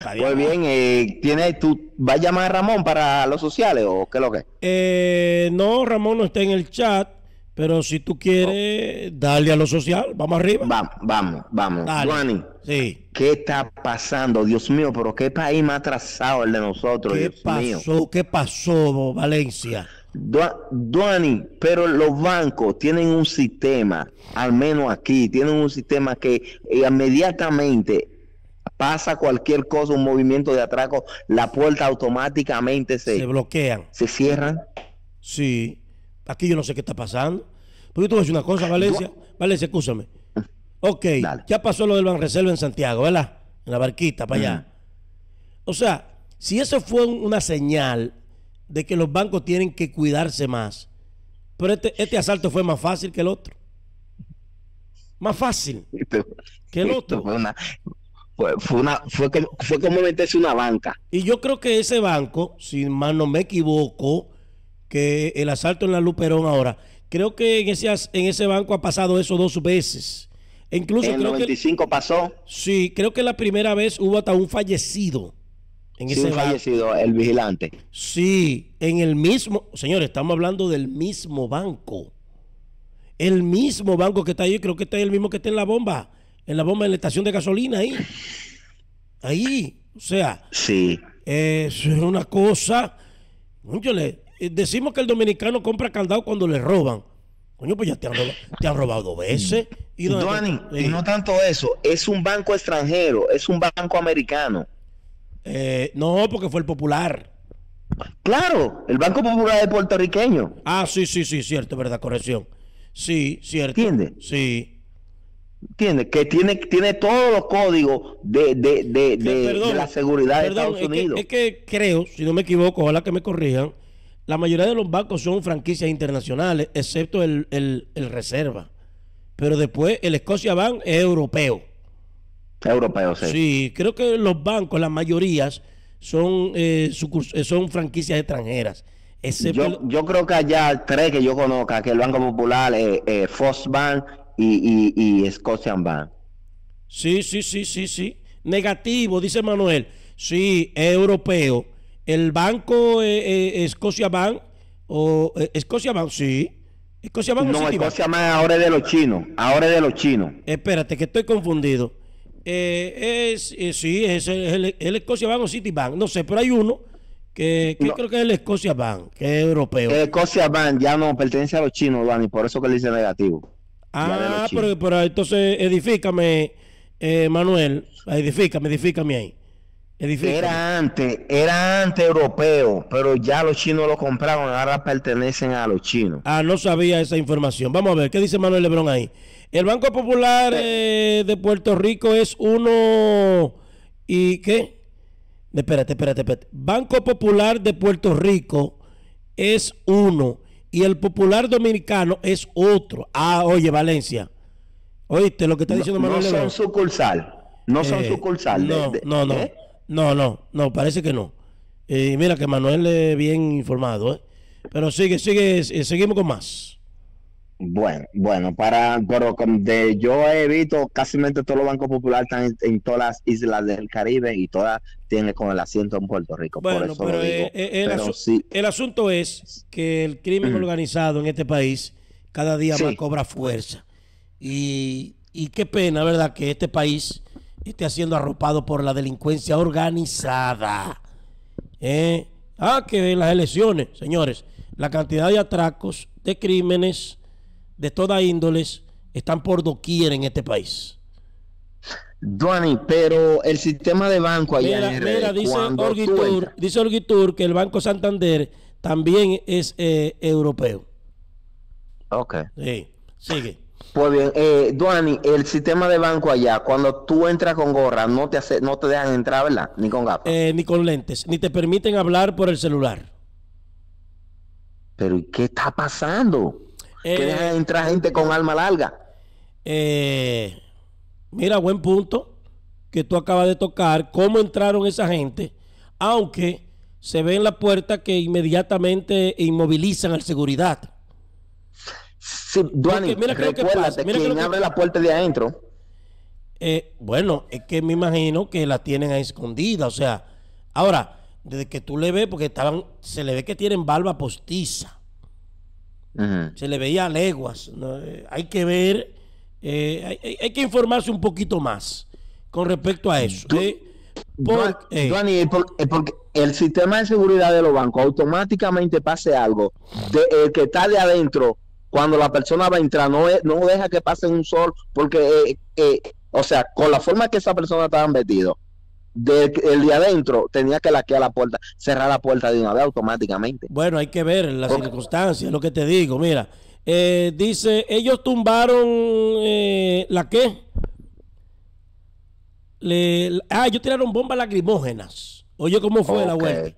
Pues bien, eh, ¿tú vas a llamar a Ramón para los sociales o qué es lo que? Eh, no, Ramón no está en el chat, pero si tú quieres, darle a los sociales, vamos arriba. Vamos, vamos, vamos. ¿qué está pasando? Dios mío, pero qué país más atrasado el de nosotros. ¿Qué pasó? ¿Qué pasó, Valencia? Duani, pero los bancos tienen un sistema, al menos aquí, tienen un sistema que eh, inmediatamente pasa cualquier cosa, un movimiento de atraco, la puerta automáticamente se, se bloquean. Se cierran. Sí. Aquí yo no sé qué está pasando. Pero yo te voy a decir una cosa, Valencia. Valencia, escúchame. Ok, ya pasó lo del Reserva en Santiago, ¿verdad? En la barquita para allá. O sea, si eso fue una señal de que los bancos tienen que cuidarse más, pero este, este asalto fue más fácil que el otro. Más fácil que el otro fue, una, fue, como, fue como meterse una banca. Y yo creo que ese banco, si mal no me equivoco, que el asalto en la Luperón ahora, creo que en ese, en ese banco ha pasado eso dos veces. E incluso en el 95 pasó. Sí, creo que la primera vez hubo hasta un fallecido. En ese fallecido, el vigilante. Sí, en el mismo, señores, estamos hablando del mismo banco. El mismo banco que está ahí, creo que está ahí el mismo que está en la bomba en la bomba en la estación de gasolina ahí. Ahí, o sea. Sí. es una cosa. le... Eh, decimos que el dominicano compra caldado cuando le roban. Coño, pues ya te han, robado, dos veces. Y, y no tanto eso, es un banco extranjero, es un banco americano. Eh, no, porque fue el popular. Claro, el Banco Popular es puertorriqueño. Ah, sí, sí, sí, cierto, verdad, corrección. Sí, cierto. ¿Entiendes? Sí. Que tiene, tiene todos los códigos de, de, de, de, la seguridad de Estados Unidos. Que, es que creo, si no me equivoco, ojalá que me corrijan, la mayoría de los bancos son franquicias internacionales, excepto el, el, Reserva. Pero después el Escocia Bank es europeo. Europeo, sí. Sí, creo que los bancos, las mayorías, son, eh, eh, son franquicias extranjeras. yo, yo creo que allá tres que yo conozca, que el Banco Popular, eh, eh Bank y, y, y Bank. Sí, sí, sí, sí, sí. Negativo, dice Manuel. Sí, europeo. El banco eh, eh Bank o eh, Escocia Bank, sí. Escocia Bank no, Escocia Bank ahora es de los chinos. Ahora es de los chinos. Espérate, que estoy confundido. Eh, es, sí, es el, Escocia Bank o Citibank. No sé, pero hay uno que, creo que es el Escocia Bank, que es europeo. Escocia Bank ya no pertenece a los chinos, Dani, por eso que le dice negativo. Ah, pero, entonces edifícame, eh, Manuel, edifícame, edifícame ahí. Era antes, era antes europeo, pero ya los chinos lo compraron, ahora pertenecen a los chinos. Ah, no sabía esa información. Vamos a ver, ¿qué dice Manuel Lebrón ahí? El Banco Popular eh. Eh, de Puerto Rico es uno y qué? Espérate, espérate, espérate. Banco Popular de Puerto Rico es uno y el popular dominicano es otro. Ah, oye, Valencia. Oíste lo que está diciendo Manuel No son sucursal. No son eh, sucursal. No, no, no, ¿eh? no, no, no, parece que no. Eh, mira que Manuel es bien informado. ¿eh? Pero sigue, sigue, seguimos con más. Bueno, bueno, para pero de, yo he visto casi todos los bancos populares están en, todas las islas del Caribe y todas tienen con el asiento en Puerto Rico. pero, el, asunto es que el crimen organizado en este país cada día más cobra fuerza. Y, y qué pena, ¿verdad?, que este país esté siendo arropado por la delincuencia organizada. ¿eh? Ah, que en las elecciones, señores, la cantidad de atracos, de crímenes, de toda índoles están por doquier en este país. Duani, pero el sistema de banco allá mira, en dice Orgitur, que el Banco Santander también es eh, europeo. Ok. Sí, sigue. Pues bien, eh, Duani, el sistema de banco allá, cuando tú entras con gorra, no te hace, no te dejan entrar, ¿verdad? Ni con gafas. Eh, ni con lentes, ni te permiten hablar por el celular. Pero qué está pasando? que eh, eh, entrar eh, gente con alma larga. mira, buen punto que tú acabas de tocar, cómo entraron esa gente, aunque se ve en la puerta que inmediatamente inmovilizan al seguridad. que, abre la puerta de adentro. bueno, es que me imagino que la tienen ahí escondida, o sea, ahora, desde que tú le ves, porque estaban, se le ve que tienen barba postiza. Se le veía leguas. Eh, hay que ver, eh, hay, que informarse un poquito más con respecto a eso. ¿eh? porque, el sistema de seguridad de los bancos automáticamente pase algo de, el que está de adentro cuando la persona va a entrar, no, no deja que pase un sol, porque, o sea, con la forma que esa persona estaba vestido, el de adentro tenía que laquear la puerta, cerrar la puerta de una vez automáticamente. Bueno, hay que ver las circunstancias, lo que te digo. Mira, eh, dice, ellos tumbaron eh, la que? Le, ah, ellos tiraron bombas lacrimógenas. Oye, ¿cómo fue la web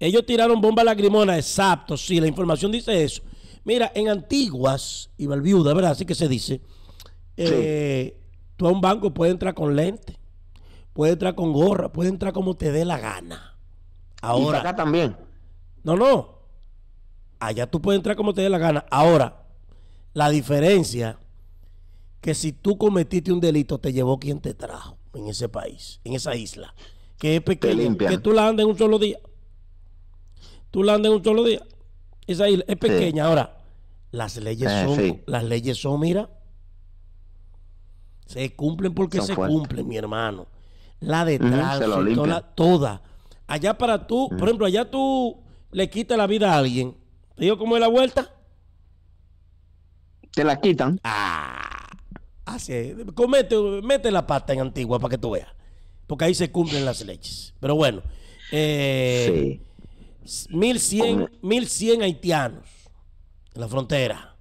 Ellos tiraron bombas lacrimógenas, exacto, sí, la información dice eso. Mira, en Antiguas y Valviuda, ¿verdad? Así que se dice, eh, tú a un banco puedes entrar con lente puede entrar con gorra, puede entrar como te dé la gana. Ahora. acá también. No, no. Allá tú puedes entrar como te dé la gana. Ahora, la diferencia que si tú cometiste un delito, te llevó quien te trajo en ese país, en esa isla, que es pequeña, que tú la andas en un solo día. Tú la andas en un solo día. Esa isla es pequeña. Ahora, las leyes eh, son, las leyes son, mira, se cumplen porque se cumplen, mi hermano la de tránsito, la, toda. Allá para tú, por ejemplo, allá tú le quitas la vida a alguien. ¿Te digo cómo es la vuelta? Te la quitan. Ah, así Comete, mete la pata en Antigua para que tú veas. Porque ahí se cumplen las leyes. Pero bueno. Eh, sí. 1100, e- haitianos en la frontera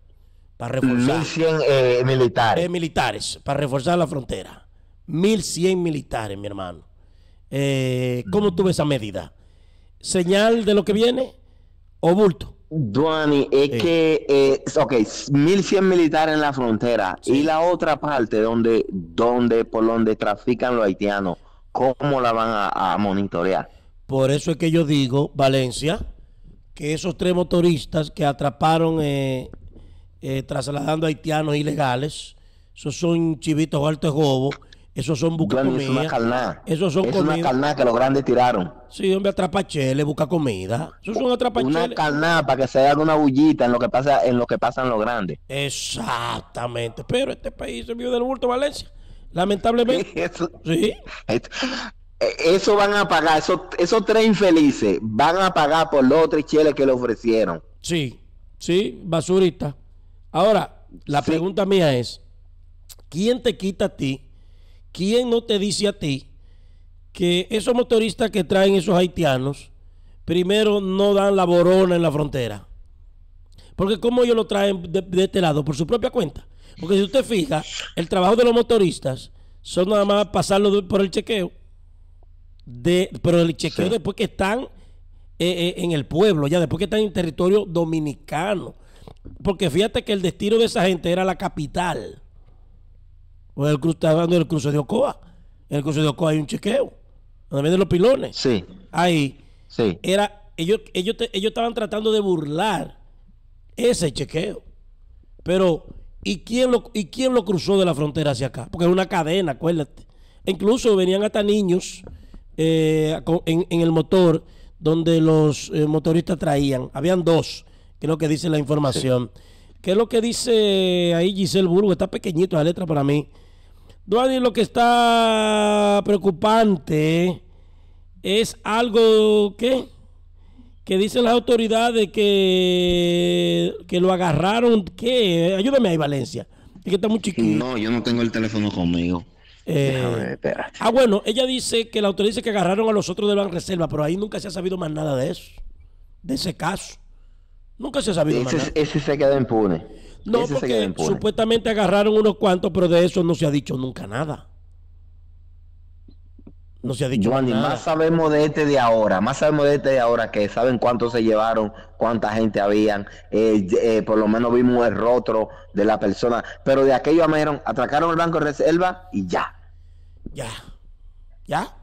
para reforzar. 1100 eh, militares. Eh, militares, para reforzar la frontera. 1.100 militares, mi hermano. Eh, ¿Cómo tuve esa medida? ¿Señal de lo que viene o bulto? Duani, es que, eh, ok, 1.100 militares en la frontera y la otra parte donde, donde, por donde trafican los haitianos, ¿cómo la van a, monitorear? Por eso es que yo digo, Valencia, que esos tres motoristas que atraparon eh, eh trasladando haitianos ilegales, esos son chivitos altos gobos, esos son busca comida. Esos son es una carnada que los grandes tiraron. Sí, hombre, chele, busca comida. Eso son Una carnada para que se haga una bullita en lo que pasa en lo que pasan los grandes. Exactamente. Pero este país se vio del bulto Valencia. Lamentablemente. Eso, sí. Eh, eso van a pagar, esos, tres infelices van a pagar por los tres cheles que le ofrecieron. Sí, sí, basurita. Ahora, la pregunta mía es, ¿quién te quita a ti ¿quién no te dice a ti que esos motoristas que traen esos haitianos, primero no dan la borona en la frontera? Porque ¿cómo ellos lo traen de, este lado, por su propia cuenta. Porque si usted fija, el trabajo de los motoristas son nada más pasarlo por el chequeo, de, pero el chequeo después que están eh, eh, en el pueblo, ya después que están en territorio dominicano. Porque fíjate que el destino de esa gente era la capital. O el, está hablando del cruce de Ocoa. En el cruce de Ocoa hay un chequeo. Donde de los pilones. Sí. Ahí. Sí. Era, ellos, ellos, ellos estaban tratando de burlar ese chequeo. Pero, ¿y quién, lo, ¿y quién lo cruzó de la frontera hacia acá? Porque era una cadena, acuérdate. E incluso venían hasta niños eh, en, el motor donde los eh, motoristas traían. Habían dos, que lo que dice la información. ¿Qué es lo que dice ahí Giselle Burgo? Está pequeñito la letra para mí. Duani, lo que está preocupante es algo que, que dicen las autoridades que, que lo agarraron. ¿Qué? Ayúdame ahí, Valencia. Es que está muy chiquito. No, yo no tengo el teléfono conmigo. Eh, ah, bueno, ella dice que la autoridad dice que agarraron a los otros de la reserva, pero ahí nunca se ha sabido más nada de eso, de ese caso. Nunca se ha sabido más nada. Ese se queda impune. No, porque supuestamente agarraron unos cuantos, pero de eso no se ha dicho nunca nada. No se ha dicho nada. más sabemos de este de ahora, más sabemos de este de ahora que saben cuántos se llevaron, cuánta gente habían, eh, eh, por lo menos vimos el rostro de la persona, pero de aquello amaron, atracaron el banco de reserva y ya. Ya. ¿Ya?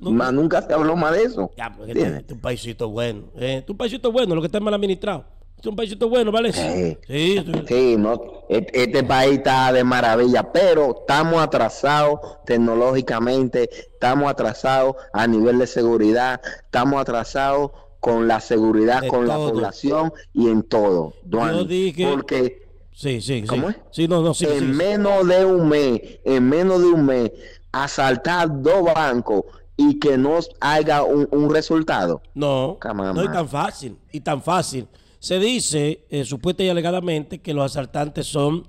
nunca. se habló más de eso. Ya, porque un paisito bueno. Eh, paisito bueno, lo que está mal administrado. Este bueno, e-, este, país está de maravilla, pero estamos atrasados tecnológicamente, estamos atrasados a nivel de seguridad, estamos atrasados con la seguridad, con la población y en todo. dije... Porque... Sí, sí, ¿Cómo es? en menos de un mes, en menos de un mes, asaltar dos bancos y que no haya un, resultado. No, no es tan fácil, y tan fácil. Se dice, supuestamente eh, supuesta y alegadamente, que los asaltantes son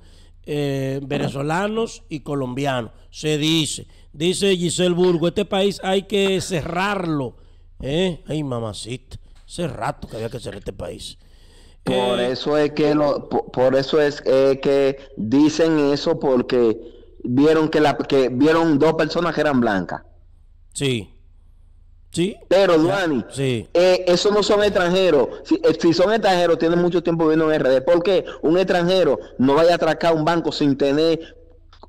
eh, venezolanos y colombianos. Se dice. Dice Giselle Burgo, este país hay que cerrarlo. ¿Eh? Ay, mamacita, hace rato que había que cerrar este país. Por eh, eso es que por eso es que dicen eso porque vieron que la que vieron dos personas que eran blancas. Sí. Pero, Duani, eh, esos no son extranjeros. Si, eh, si, son extranjeros, tienen mucho tiempo viviendo en RD. qué Un extranjero no vaya a atracar un banco sin tener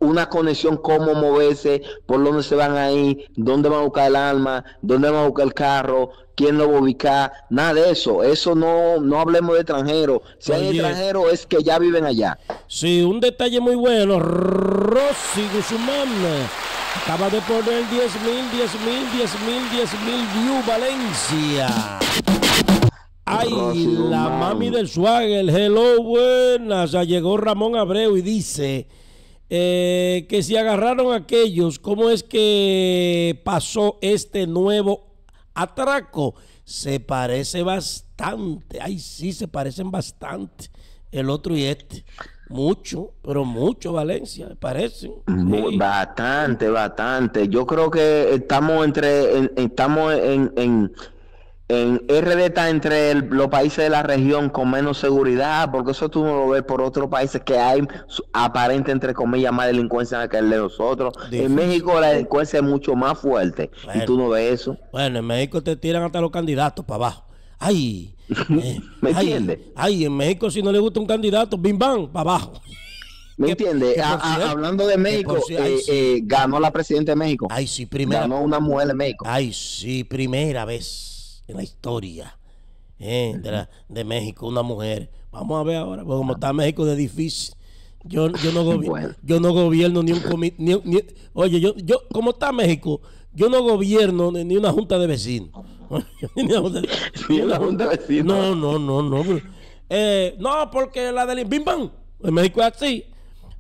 una conexión, cómo moverse, por dónde se van a ir, dónde van a buscar el alma dónde van a buscar el carro, quién lo va a ubicar, nada de eso. Eso no, no hablemos de extranjeros. Si hay extranjeros es que ya viven allá. Sí, un detalle muy bueno. Rosy Guzmán Acaba de poner mil mil 10 10 10 mil 10 mil view Valencia. Ay, la mami del el hello, buenas. Ya llegó Ramón Abreu y dice eh, que si agarraron aquellos, ¿cómo es que pasó este nuevo atraco? Se parece bastante. Ay, sí, se parecen bastante el otro y este. Mucho, pero mucho Valencia, Me parece. Bastante, bastante. Yo creo que estamos entre, en, estamos en, en, en RD entre los países de la región con menos seguridad, porque eso tú no lo ves por otros países que hay aparente, entre comillas, más delincuencia que el de nosotros. En México la delincuencia es mucho más fuerte y tú no ves eso. Bueno, en México te tiran hasta los candidatos para abajo ay, eh, Ay, en México si no le gusta un candidato, bim bam, para abajo. ¿Me entiende. Hablando de México, eh, eh, ganó la presidenta de México. Ay, sí, primera. Ganó una mujer en México. Ay, sí, primera vez en la historia de, de, México, una mujer. Vamos a ver ahora, porque como está México de difícil. Yo, yo, no, gobierno, yo no gobierno ni un comité. oye, yo, yo, como está México, yo no gobierno ni una junta de vecinos. No, no, no, no. no, eh, porque la delincuencia, Bim en México es así.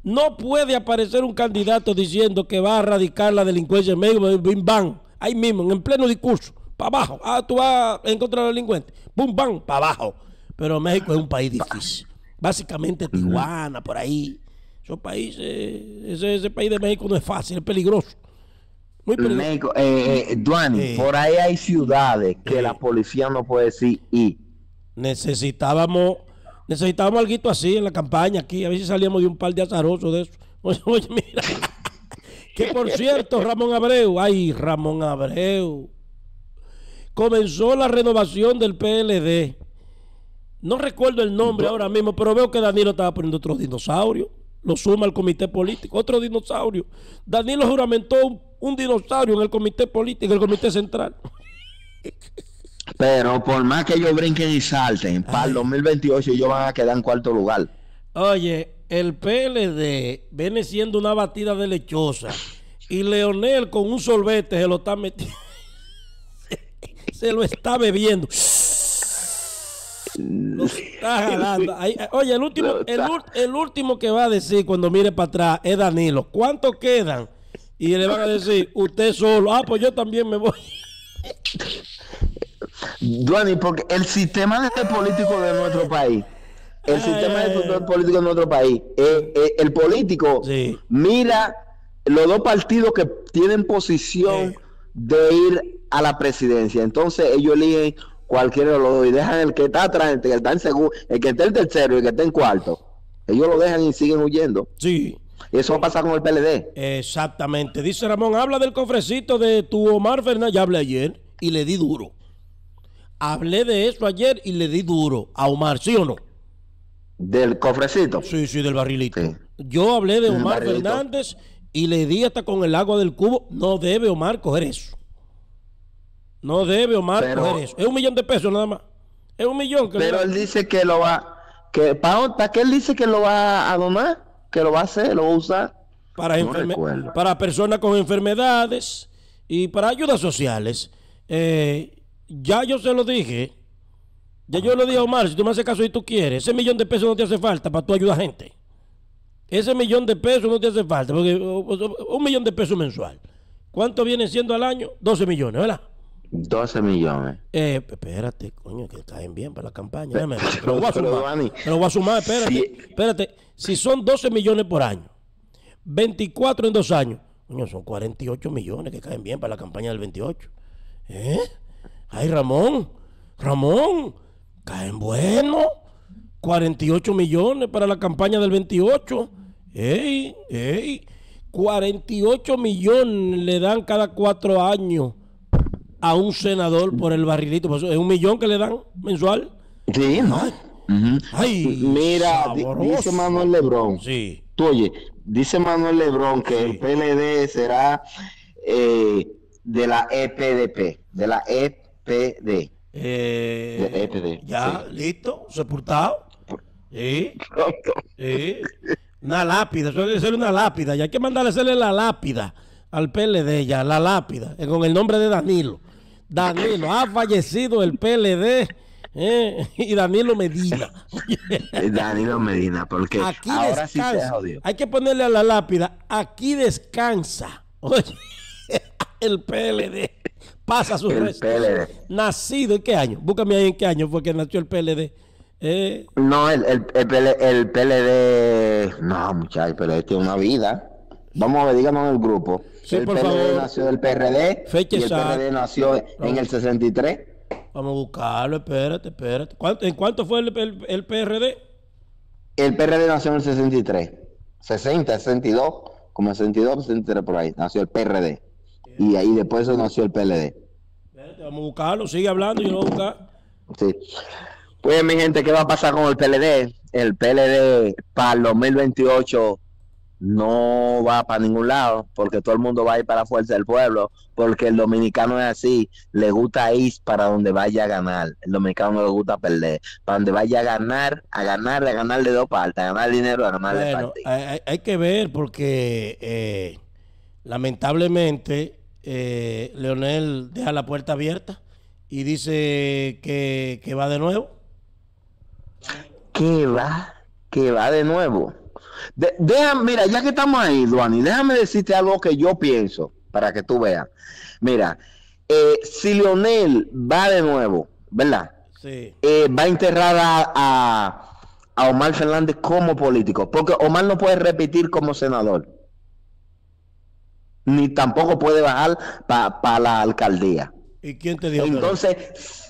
No puede aparecer un candidato diciendo que va a erradicar la delincuencia en México, Bim Bam, ahí mismo, en pleno discurso, para abajo. Ah, tú vas en contra de los delincuentes, Bum Bam, para abajo. Pero México es un país difícil. Básicamente Tijuana, por ahí. Esos países, ese, ese país de México no es fácil, es peligroso. Muy eh, eh, por ahí hay ciudades que la policía no puede decir y. Necesitábamos necesitábamos algo así en la campaña aquí. A veces salíamos de un par de azarosos de eso. Oye, mira. que por cierto, Ramón Abreu, ay, Ramón Abreu, comenzó la renovación del PLD. No recuerdo el nombre ahora mismo, pero veo que Danilo estaba poniendo otro dinosaurio. Lo suma al comité político, otro dinosaurio. Danilo juramentó un un dinosaurio en el comité político, en el comité central. Pero por más que ellos brinquen y salten, para el 2028 ellos van a quedar en cuarto lugar. Oye, el PLD viene siendo una batida de lechosa y Leonel con un solvete se lo está metiendo. se lo está bebiendo. oye, el último, último que va a decir cuando mire para atrás es Danilo. ¿Cuánto quedan? y le van a decir, usted solo, ah, pues yo también me voy. Duani, porque el sistema de político de nuestro país, el sistema político de nuestro país, eh, eh, el político mira los dos partidos que tienen posición de ir a la presidencia. Entonces ellos eligen cualquiera de los dos y dejan el que está atrás, el que está en segundo, el que está en tercero y el que está en cuarto. Ellos lo dejan y siguen huyendo. Sí. Eso va a pasar con el PLD. Exactamente. Dice Ramón, habla del cofrecito de tu Omar Fernández. Ya hablé ayer y le di duro. Hablé de eso ayer y le di duro a Omar, ¿sí o no? ¿Del cofrecito? Sí, sí, del barrilito. Yo hablé de Omar Fernández y le di hasta con el agua del cubo. No debe Omar coger eso. No debe Omar coger eso. Es un millón de pesos nada más. Es un millón. pero él dice que lo va. Que, ¿Para, qué él dice que lo va a domar? que lo va a hacer, lo usa Para, para personas con enfermedades y para ayudas sociales. Eh, ya yo se lo dije. Ya yo lo dije a Omar, si tú me haces caso y tú quieres, ese millón de pesos no te hace falta para tu ayuda a gente. Ese millón de pesos no te hace falta, porque un millón de pesos mensual. ¿Cuánto viene siendo al año? 12 millones, ¿verdad? 12 millones. Eh, espérate, coño, que caen bien para la campaña. Déjame, lo voy a sumar. Espérate. Si son 12 millones por año, 24 en dos años, coño, son 48 millones que caen bien para la campaña del 28. ¿Eh? Ay, Ramón, Ramón, caen bueno. 48 millones para la campaña del 28. ¡Ey! ¡Ey! 48 millones le dan cada cuatro años a un senador por el barrilito. Pues, es un millón que le dan mensual. Sí, ¿no? Mira, dice Manuel Lebrón. Tú oye, dice Manuel Lebrón que el PLD será eh, de la EPDP, de la EPD. Eh, e ya, listo, sepultado. Una lápida, suele ser una lápida. y hay que mandarle hacerle la lápida al PLD, ya, la lápida, con el nombre de Danilo. Danilo, ha fallecido el PLD Eh, y Danilo Medina. Danilo Medina, porque aquí ahora Hay que ponerle a la lápida, aquí descansa. Oye, el PLD pasa su Nacido en qué año? Búscame ahí en qué año fue que nació el PLD. Eh, no, el, PLD, no muchachos, pero este es una vida. Vamos a ver, díganos en el grupo. Sí, el PLD nació PRD el PRD nació en el 63. Vamos a buscarlo, espérate, espérate. ¿Cuánto, ¿En cuánto fue el, el, PRD? El PRD nació en el 63. 60, 62, como 62, 63 por ahí. Nació el PRD. Y ahí después nació el PLD. Espérate, vamos a buscarlo, sigue hablando, yo lo voy a buscar. Sí. Pues mi gente, ¿qué va a pasar con el PLD? El PLD para el 2028 no va para ningún lado, porque todo el mundo va a ir para la fuerza del pueblo, porque el dominicano es así, le gusta ir para donde vaya a ganar, el dominicano no le gusta perder, para donde vaya a ganar, a ganar, a ganar de dos partes, a ganar dinero, a ganar Hay, que ver porque eh, lamentablemente eh, Leonel deja la puerta abierta y dice que, va de nuevo. que va? ¿Que va de nuevo? De, mira, ya que estamos ahí, Duani, déjame decirte algo que yo pienso para que tú veas. Mira, eh, si Lionel va de nuevo, ¿verdad? Sí. Eh, va a enterrar a, Omar Fernández como político, porque Omar no puede repetir como senador, ni tampoco puede bajar para la alcaldía. ¿Y quién te dijo? Entonces,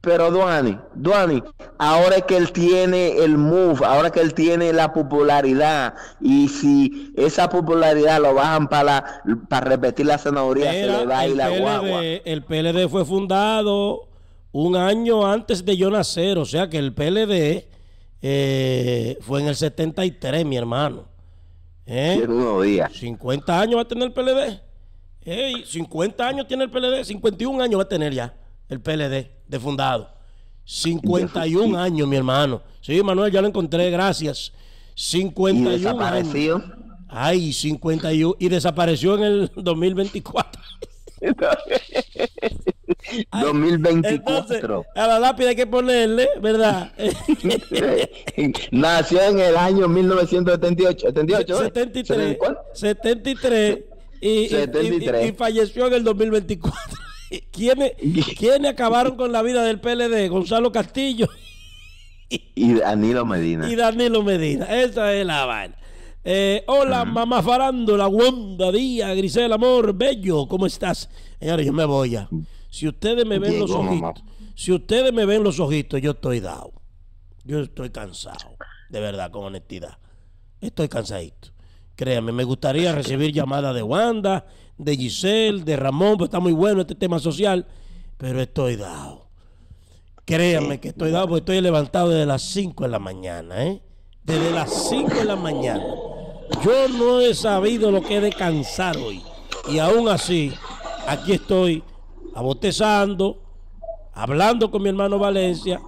pero Duani, Duani, ahora que él tiene el move, ahora que él tiene la popularidad, y si esa popularidad lo bajan para, repetir la zanahoria, se le va la El PLD fue fundado un año antes de yo nacer, o sea que el PLD eh, fue en el 73, mi hermano. ¿Eh? Unos días. 50 años va a tener el PLD. 50 años tiene el PLD, 51 años va a tener ya el PLD de fundado. 51 años, mi hermano. Sí, Manuel, ya lo encontré, gracias. 51 ¿Y desapareció? Ay, 51. Y desapareció en el 2024. 2024. a la lápida hay que ponerle, ¿verdad? Nació en el año 1978. 78, 73. 73. 73. y falleció en el 2024. ¿Quiénes, acabaron con la vida del PLD? Gonzalo Castillo. Y Danilo Medina. Y Danilo Medina. Esa es la vaina. Eh, hola, mamá Farando mamá Wanda Díaz, Grisel Amor, Bello, ¿cómo estás? Señores, yo me voy ya. Si ustedes me ven los ojitos, si ustedes me ven los ojitos, yo estoy dado. Yo estoy cansado, de verdad, con honestidad. Estoy cansadito. Créame, me gustaría recibir llamadas de Wanda, de Giselle, de Ramón, pues está muy bueno este tema social, pero estoy dado. Créanme que estoy dado porque estoy levantado desde las 5 de la mañana, ¿eh? Desde las 5 de la mañana. Yo no he sabido lo que es descansar hoy. Y aún así, aquí estoy abotezando, hablando con mi hermano Valencia,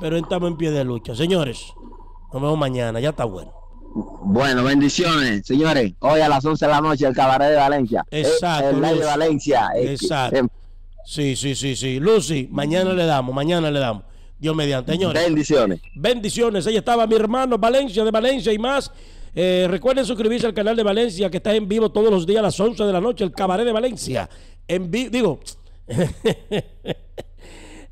pero estamos en pie de lucha. Señores, nos vemos mañana, ya está bueno. Bueno, bendiciones, señores. Hoy a las 11 de la noche el cabaret de Valencia. Eh, Exacto. El, de Valencia. Eh, Exacto. Eh, sí, sí, sí, sí. Lucy, mañana le damos, mañana le damos. Dios mediante, señores. Bendiciones. Bendiciones. Ahí estaba mi hermano Valencia de Valencia y más. recuerden suscribirse al canal de Valencia que está en vivo todos los días a las 11 de la noche, el cabaret de Valencia. En vivo, digo.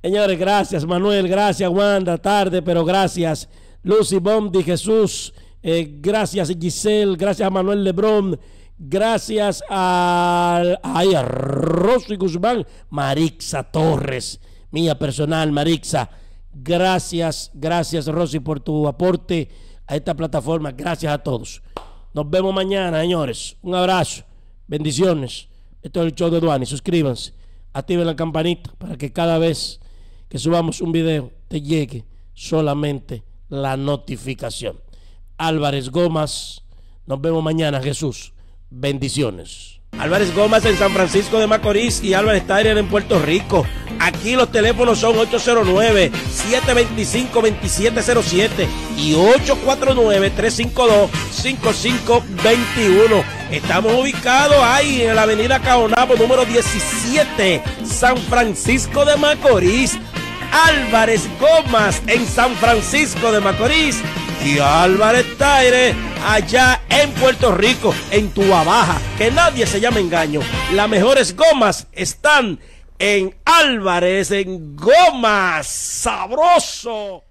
señores, gracias Manuel, gracias Wanda, tarde, pero gracias. Lucy Bondi, Jesús. Eh, gracias Giselle, gracias a Manuel Lebrón, gracias a, a Rosy Guzmán, Marixa Torres, mía personal, Marixa. Gracias, gracias Rosy por tu aporte a esta plataforma. Gracias a todos. Nos vemos mañana, señores. Un abrazo. Bendiciones. Esto es el show de Duani. Suscríbanse. Activen la campanita para que cada vez que subamos un video te llegue solamente la notificación. Álvarez Gómez... Nos vemos mañana, Jesús. Bendiciones. Álvarez Gómez en San Francisco de Macorís y Álvarez Tyler en Puerto Rico. Aquí los teléfonos son 809-725-2707 y 849-352-5521. Estamos ubicados ahí en la avenida Caonabo número 17, San Francisco de Macorís. Álvarez Gómez... en San Francisco de Macorís y Álvarez Taire, allá en Puerto Rico, en Tua Baja. Que nadie se llame engaño. Las mejores gomas están en Álvarez, en Gomas. Sabroso.